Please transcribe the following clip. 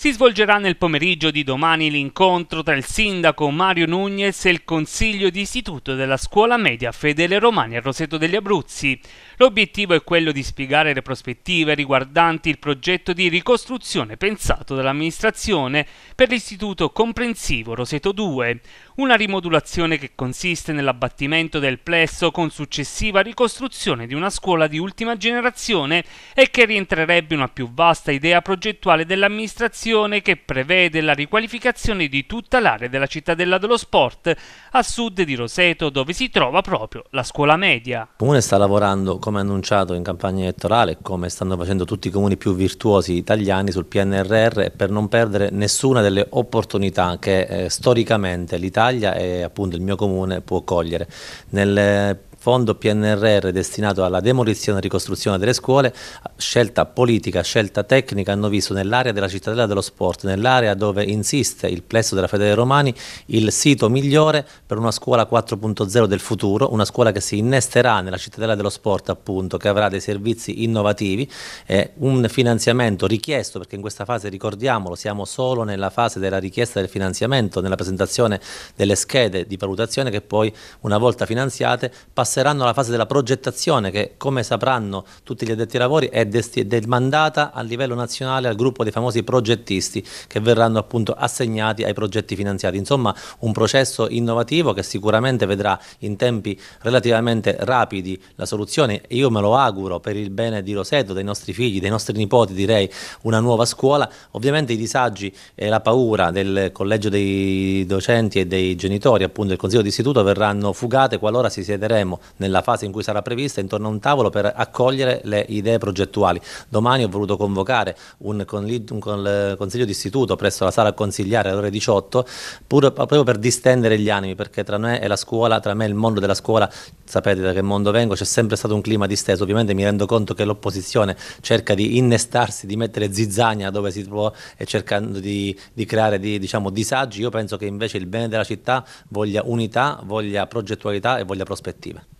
Si svolgerà nel pomeriggio di domani l'incontro tra il sindaco Mario Nunez e il consiglio di istituto della scuola media Fedele Romani a Roseto degli Abruzzi. L'obiettivo è quello di spiegare le prospettive riguardanti il progetto di ricostruzione pensato dall'amministrazione per l'istituto comprensivo Roseto 2, una rimodulazione che consiste nell'abbattimento del plesso con successiva ricostruzione di una scuola di ultima generazione e che rientrerebbe in una più vasta idea progettuale dell'amministrazione convenzione che prevede la riqualificazione di tutta l'area della cittadella dello sport a sud di Roseto dove si trova proprio la scuola media. Il comune sta lavorando come annunciato in campagna elettorale come stanno facendo tutti i comuni più virtuosi italiani sul PNRR per non perdere nessuna delle opportunità che eh, storicamente l'Italia e appunto il mio comune può cogliere. Nel eh, fondo PNRR destinato alla demolizione e ricostruzione delle scuole, scelta politica, scelta tecnica, hanno visto nell'area della cittadella dello sport, nell'area dove insiste il plesso della Fedele Romani, il sito migliore per una scuola 4.0 del futuro, una scuola che si innesterà nella cittadella dello sport appunto, che avrà dei servizi innovativi, eh, un finanziamento richiesto, perché in questa fase ricordiamolo, siamo solo nella fase della richiesta del finanziamento, nella presentazione delle schede di valutazione che poi una volta finanziate passano passeranno alla fase della progettazione che come sapranno tutti gli addetti ai lavori è demandata a livello nazionale al gruppo dei famosi progettisti che verranno appunto assegnati ai progetti finanziati. Insomma un processo innovativo che sicuramente vedrà in tempi relativamente rapidi la soluzione io me lo auguro per il bene di Roseto, dei nostri figli, dei nostri nipoti direi una nuova scuola. Ovviamente i disagi e la paura del collegio dei docenti e dei genitori appunto del consiglio d'istituto verranno fugate qualora si siederemo nella fase in cui sarà prevista intorno a un tavolo per accogliere le idee progettuali. Domani ho voluto convocare un, un consiglio di istituto presso la sala consigliare alle ore 18 pur, proprio per distendere gli animi perché tra me e la scuola, tra me e il mondo della scuola, sapete da che mondo vengo, c'è sempre stato un clima disteso, ovviamente mi rendo conto che l'opposizione cerca di innestarsi, di mettere zizzagna dove si può e cercando di, di creare di, diciamo, disagi, io penso che invece il bene della città voglia unità, voglia progettualità e voglia prospettive.